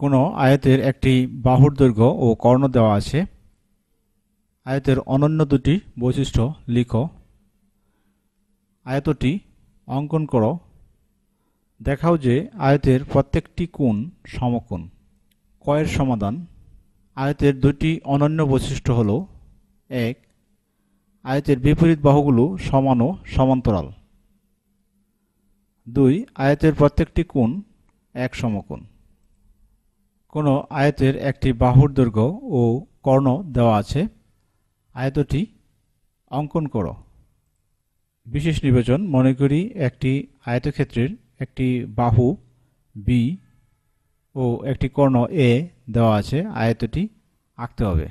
কোনো আয়তের একটি বাহুর দৈর্ঘ্য ও কর্ণ দেওয়া আছে আয়তের অনন্য দুটি বৈশিষ্ট্য লিখো আয়তটি অঙ্কন করো দেখাও যে আয়তের প্রত্যেকটি কোণ সমকোণ কয়ের সমাধান আয়তের দুটি অনন্য বৈশিষ্ট্য হল এক আয়তের বিপরীত বাহুগুলো সমান ও সমান্তরাল দুই আয়তের প্রত্যেকটি কোণ এক সমকোণ কোনো আয়তের একটি বাহুর দৈর্ঘ্য ও কর্ণ দেওয়া আছে আয়তটি অঙ্কন করো বিশেষ নির্বাচন মনে করি একটি আয়তক্ষেত্রের একটি বাহু বি ও একটি কর্ণ এ দেওয়া আছে আয়তটি আঁকতে হবে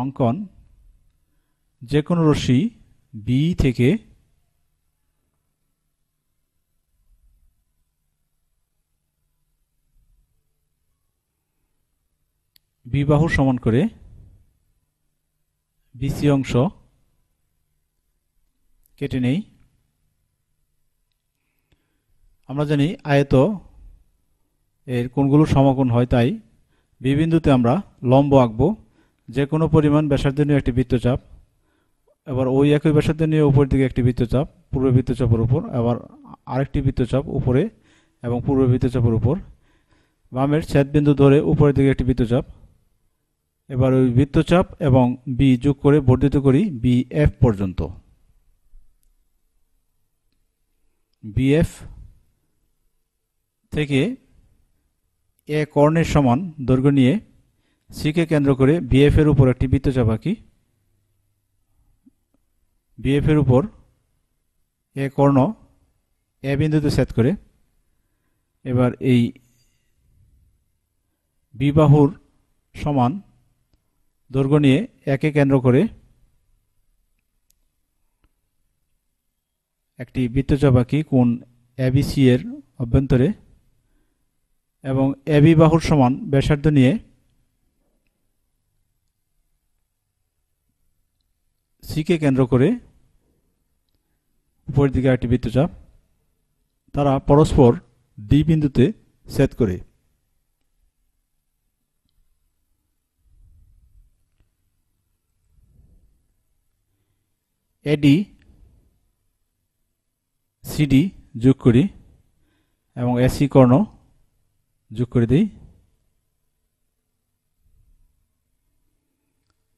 অঙ্কন যে কোনো রশ্মি বি থেকে বিবাহ সমান করে বিসি অংশ কেটে নেই আমরা জানি আয়ত এর কোনগুলো সমাগণ হয় তাই বিবিন্দুতে আমরা লম্ব আঁকব যে কোনো পরিমাণ ব্যাসার্ধ নিয়ে একটি বৃত্তচাপ এবার ওই একই ব্যাসার্ধ নিয়ে উপর দিকে একটি বৃত্তচাপ পূর্ব বৃত্তচাপের উপর আবার আরেকটি বৃত্তচাপ উপরে এবং পূর্ব বৃত্তচাপের উপর বামের ছেদবিন্দু ধরে উপরের দিকে একটি বৃত্তচাপ এবার ওই বৃত্তচাপ এবং বি যোগ করে বর্ধিত করি বি এফ পর্যন্ত বিএফ থেকে এ কর্ণের সমান দৈর্ঘ্য নিয়ে সিকে কেন্দ্র করে বিএফ এর উপর একটি বৃত্তচাপ আঁকি বিএফ এর উপর এ কর্ণ এ বিন্দুতে সেট করে এবার এই বিবাহুর সমান দৈর্ঘ্য নিয়ে একে কেন্দ্র করে একটি বৃত্তচাপ আঁকি কোন এবিসি এর অভ্যন্তরে এবং এবি বাহুর সমান ব্যাসার্ধ নিয়ে সিকে কেন্দ্র করে উপরের দিকে একটি বৃত্তচাপ তারা পরস্পর ডি বিন্দুতে সেট করে এডি সিডি যোগ করি এবং এসি কর্ণ যোগ করে দিই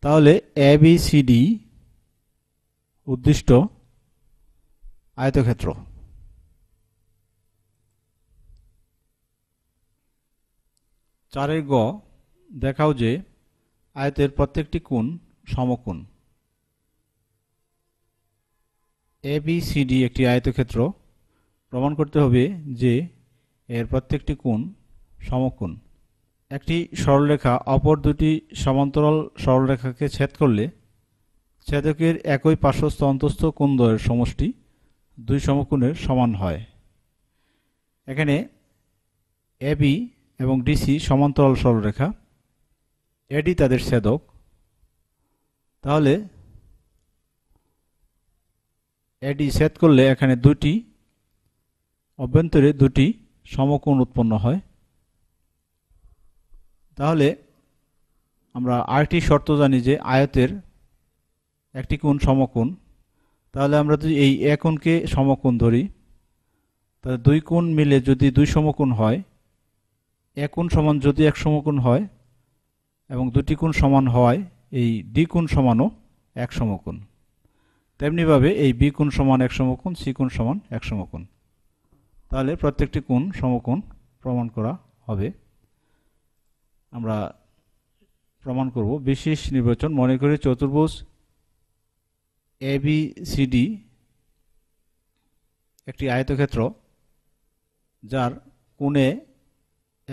তাহলে এ বি সি ডি উদ্দিষ্ট আয়তক্ষেত্র চারের গ দেখাও যে আয়তের প্রত্যেকটি কোণ সমকোণ এ বি একটি আয়তক্ষেত্র প্রমাণ করতে হবে যে এর প্রত্যেকটি কোণ সমকোণ একটি সরলরেখা অপর দুটি সমান্তরাল সরলরেখাকে ছেদ করলে ছেদকের একই পার্শ্বস্থ অন্তস্থ কোণদ্বয়ের সমষ্টি দুই সমকোণের সমান হয় এখানে এবি এবং ডিসি সমান্তরাল সরলরেখা এডি তাদের ছেদক তাহলে এডি সেট করলে এখানে দুটি অভ্যন্তরে দুটি সমকোণ উৎপন্ন হয় তাহলে আমরা আরেকটি শর্ত জানি যে আয়তের একটি কোণ সমকোণ তাহলে আমরা যদি এই এক কোণকে সমকোণ ধরি তাহলে দুই কোণ মিলে যদি দুই সমকোণ হয় এক কোণ সমান যদি এক সমকোণ হয় এবং দুটি কোণ সমান হয় এই দ্বিকোণ সমানও এক সমকোণ তেমনিভাবে এই বি কোণ সমান এক সমকোণ সি কোণ সমান এক সমকোণ তাহলে প্রত্যেকটি কোণ সমকোণ প্রমাণ করা হবে আমরা প্রমাণ করব বিশেষ নির্বাচন মনে করি চতুর্ভুজ এ বি সি ডি একটি আয়তক্ষেত্র যার কোণে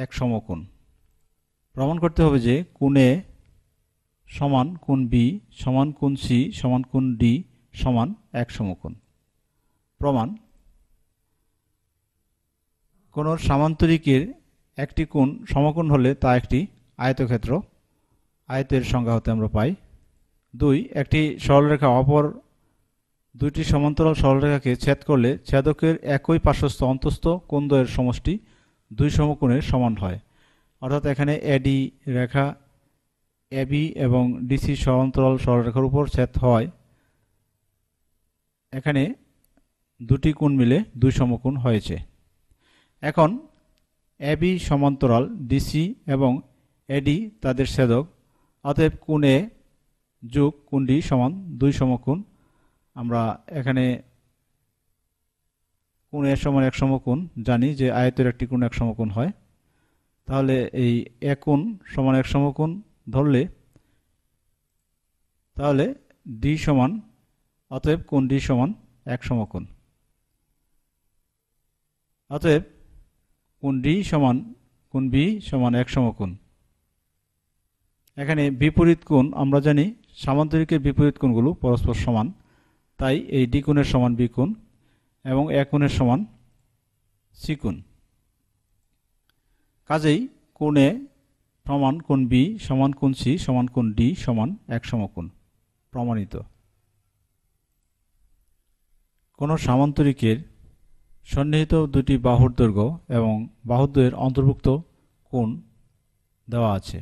এক সমকোণ প্রমাণ করতে হবে যে কোণে সমান কোণ বি সমান কোণ সি সমান কোণ ডি সমান এক সমকোণ প্রমাণ কোনো সামান্তরিকের একটি কোণ সমকোণ হলে তা একটি আয়তক্ষেত্র আয়তের সংজ্ঞা হতে আমরা পাই দুই একটি সরলরেখা অপর দুইটি সমান্তরাল সরলরেখাকে ছেদ করলে ছেদকের একই পার্শ্বস্থ অন্তস্থ কোণদ্বয়ের সমষ্টি দুই সমকোণের সমান হয় অর্থাৎ এখানে এডি রেখা এবি এবং ডিসি সমান্তরাল সরলরেখার উপর ছেদ হয় এখানে দুটি কোণ মিলে দুই সমকোণ হয়েছে এখন এবি সমান্তরাল ডিসি এবং এডি তাদের ছেদক অতএব কোণ এ যোগ কোণ ডি সমান দুই সমকোণ আমরা এখানে কোণ এর সমান এক সমকোণ জানি যে আয়তের একটি কোণ এক সমকোণ হয় তাহলে এই এক কোণ সমান এক সমকোণ ধরলে তাহলে ডি সমান অতএব কোণটি সমান এক সমকোণ অতএব কোন ডি সমান কোন বি সমান এক সমকোণ এখানে বিপরীত কোণ আমরা জানি সামান্তরিকের বিপরীত কোণগুলো পরস্পর সমান তাই এই ডি কোণের সমান বি কোণ এবং এক কোণের সমান সি কোণ কাজেই কোণে সমান কোন বি সমান কোন সি সমান কোন ডি সমান এক সমকোণ প্রমাণিত কোনো সামান্তরিকের সন্নিহিত দুটি বাহুর দৈর্ঘ্য এবং বাহুদ্বয়ের অন্তর্ভুক্ত কোণ দেওয়া আছে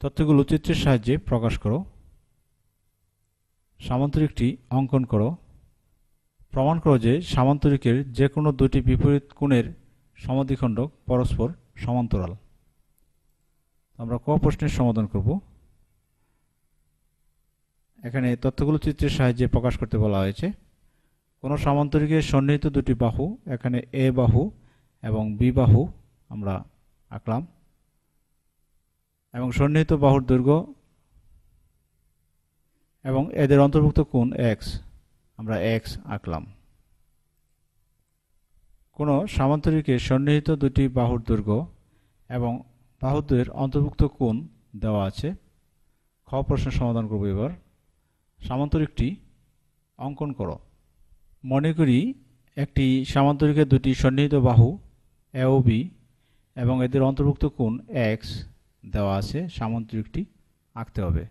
তথ্যগুলো চিত্রের সাহায্যে প্রকাশ করো সামান্তরিকটি অঙ্কন করো প্রমাণ করো যে সামান্তরিকের যে কোনো দুটি বিপরীত কোণের সমাধিখণ্ডক পরস্পর সমান্তরাল আমরা ক প্রশ্নের সমাধান করব এখানে তথ্যগুলো চিত্রের সাহায্যে প্রকাশ করতে বলা হয়েছে কোনো সামান্তরিকের সন্নিহিত দুটি বাহু এখানে এ বাহু এবং বি বাহু আমরা আঁকলাম এবং সন্নিহিত বাহুর দৈর্ঘ্য এবং এদের অন্তর্ভুক্ত কোণ এক্স আমরা এক্স আঁকলাম কোনো সামান্তরিকের সন্নিহিত দুটি বাহুর দৈর্ঘ্য এবং বাহুদের অন্তর্ভুক্ত কোণ দেওয়া আছে খ প্রশ্নের সমাধান করব এবার সামান্তরিকটি অঙ্কন করো মনে করি একটি সামান্তরিকের দুটি সন্নিহিত বাহু এও বি এবং এদের অন্তর্ভুক্ত কোণ এক্স দেওয়া আছে সামান্তরিকটি আঁকতে হবে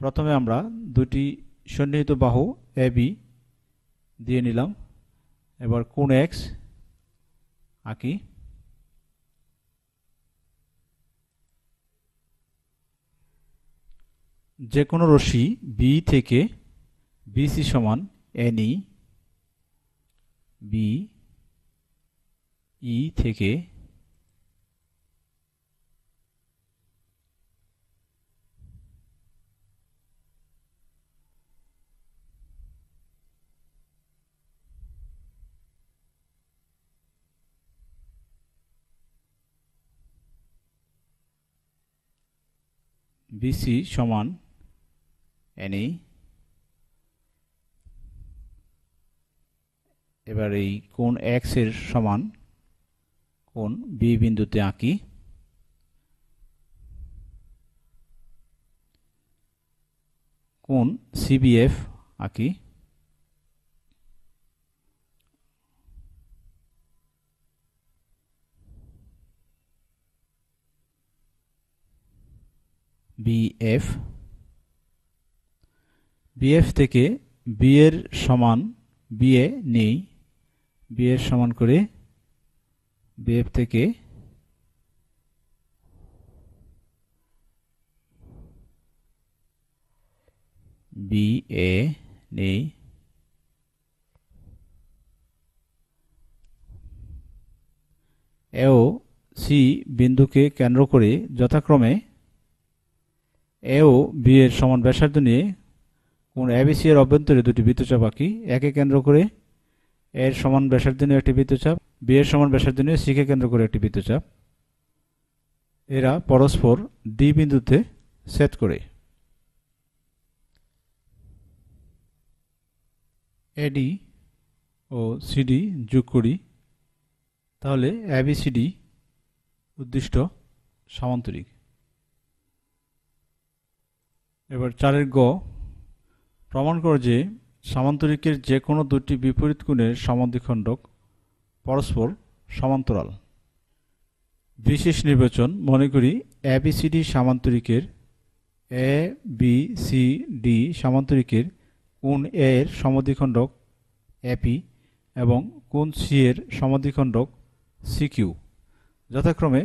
প্রথমে আমরা দুটি সন্নিহিত বাহু এ বি দিয়ে নিলাম এবার কোণ এক্স আঁকি যে কোনো রশ্মি বি থেকে বিসি সমান এনই বি ই e থেকে বিসি সমান এনি এবার এই কোন এক্স এর সমান কোন বি বিন্দুতে আঁকি কোন সিবিএফ আঁকি বিএফ বিএফ থেকে বি এর সমান বিএ নেই বিয়ের সমান করে বিএফ থেকে বি এ নেই এও সি বিন্দুকে কেন্দ্র করে যথাক্রমে এও বি এর সমান ব্যাসার্ধ নিয়ে কোন এবিসি এর অভ্যন্তরে দুটি বৃত্তচাপ আঁকি একে কেন্দ্র করে এর সমান ব্যাসার্ধনীয় একটি বৃত্তচাপ বি এর সমান ব্যাসার্ধনীয় সিকে কেন্দ্র করে একটি বৃত্তচাপ এরা পরস্পর ডি বিন্দুতে সেট করে এডি ও সিডি যোগ করি তাহলে অ্যাবিসিডি উদ্দিষ্ট সামান্তরিক এবার চারের গ প্রমাণ করে যে সামান্তরিকের যে কোনো দুটি বিপরীত গুণের সমাধিখণ্ডক পরস্পর সমান্তরাল বিশেষ নির্বাচন মনে করি এবিসিডি সামান্তরিকের এ বি সি ডি সামান্তরিকের কোন এ এর সমাধিখণ্ডক এপি এবং কোন সি এর সমাধিখণ্ডক সিকিউ যথাক্রমে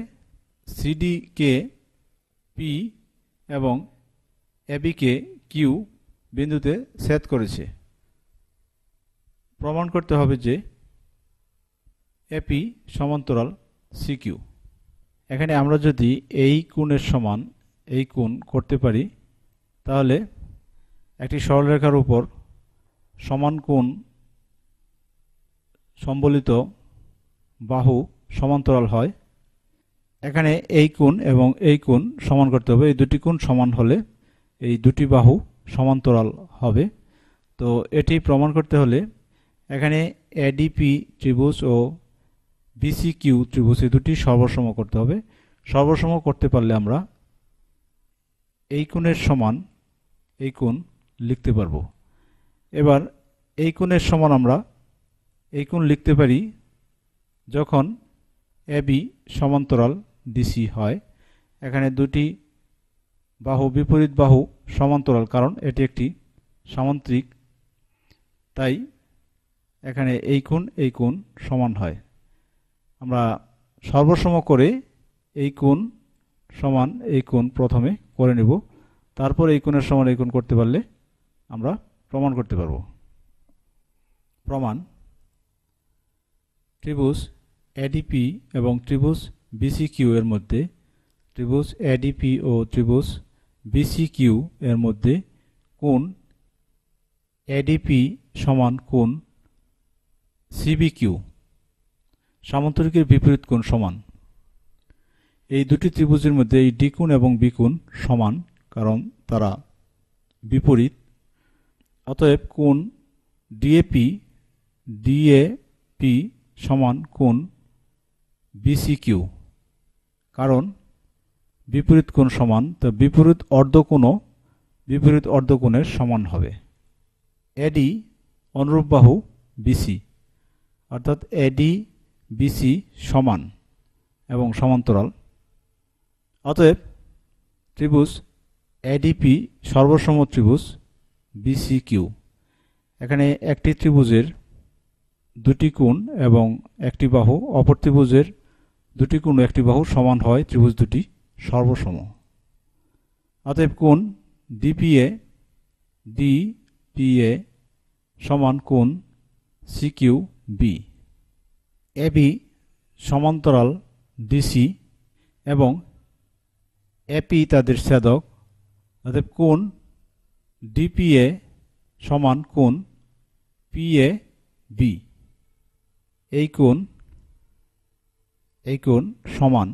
সিডি কে পি এবং কে কিউ বিন্দুতে সেট করেছে প্রমাণ করতে হবে যে এপি সমান্তরাল সিকিউ এখানে আমরা যদি এই কোণের সমান এই কোণ করতে পারি তাহলে একটি সরলরেখার উপর সমান কোণ সম্বলিত বাহু সমান্তরাল হয় এখানে এই কোণ এবং এই কোণ সমান করতে হবে এই দুটি কোণ সমান হলে এই দুটি বাহু সমান্তরাল হবে তো এটি প্রমাণ করতে হলে এখানে এডিপি ত্রিভুজ ও বিসিকিউ ত্রিভুজ এই দুটি সর্বসম করতে হবে সর্বসম করতে পারলে আমরা এই কোণের সমান এই কোণ লিখতে পারবো এবার এই কোণের সমান আমরা এই কোণ লিখতে পারি যখন এবি সমান্তরাল ডিসি হয় এখানে দুটি বাহু বিপরীত বাহু সমান্তরাল কারণ এটি একটি সামান্তরিক তাই এখানে এই কোণ এই কোণ সমান হয় আমরা সর্বসম করে এই কোণ সমান এই কোণ প্রথমে করে নেব তারপর এই কোণের সমান এই কোণ করতে পারলে আমরা প্রমাণ করতে পারব প্রমাণ ত্রিভুজ এডিপি এবং ত্রিভুজ বিসিকিউ এর মধ্যে ত্রিভুজ এডিপি ও ত্রিভুজ বিসিকিউ এর মধ্যে কোণ এডিপি সমান কোণ সিবিকিউ সামান্তরিকের বিপরীত কোণ সমান এই দুটি ত্রিভুজের মধ্যে এই ডিকুণ এবং বিকুণ সমান কারণ তারা বিপরীত অতএব কোণ ডিএপি ডিএপি সমান কোণ কিউ কারণ বিপরীত কোণ সমান তো বিপরীত অর্ধকোণও বিপরীত অর্ধকোণের সমান হবে এডি অনুরূপ বাহু বিসি অর্থাৎ এডি বিসি সমান এবং সমান্তরাল অতএব ত্রিভুজ এডিপি সর্বসম ত্রিভুজ বিসি কিউ এখানে একটি ত্রিভুজের দুটি কোণ এবং একটি বাহু অপর ত্রিভুজের দুটি কোণ একটি বাহু সমান হয় ত্রিভুজ দুটি সর্বসম অতএব কোণ ডিপিএ ডিপিএ সমান কোণ সিকিউ বি এবি সমান্তরাল ডিসি এবং এপি তাদের ছেদক অর্থাৎ কোন ডিপিএ সমান কোন পিএ বি এই কোন এই কোন সমান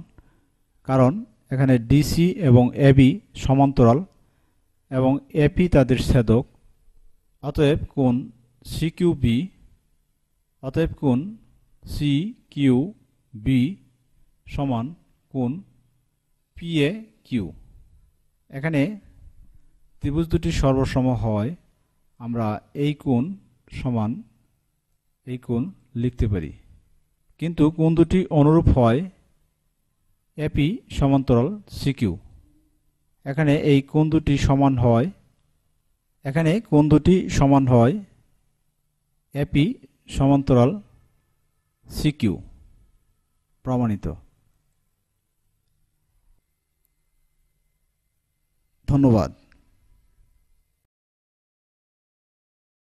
কারণ এখানে ডিসি এবং এবি সমান্তরাল এবং এপি তাদের ছেদক অতএব সিকিউ সিকিউবি অতএব কোন সি কিউ বি সমান কোন পি এ কিউ এখানে ত্রিভুজ দুটি সর্বসম হয় আমরা এই কোন সমান এই কোন লিখতে পারি কিন্তু কোন দুটি অনুরূপ হয় এপি সমান্তরাল সিকিউ এখানে এই কোন দুটি সমান হয় এখানে কোন দুটি সমান হয় এপি সমান্তরাল সিকিউ প্রমাণিত ধন্যবাদ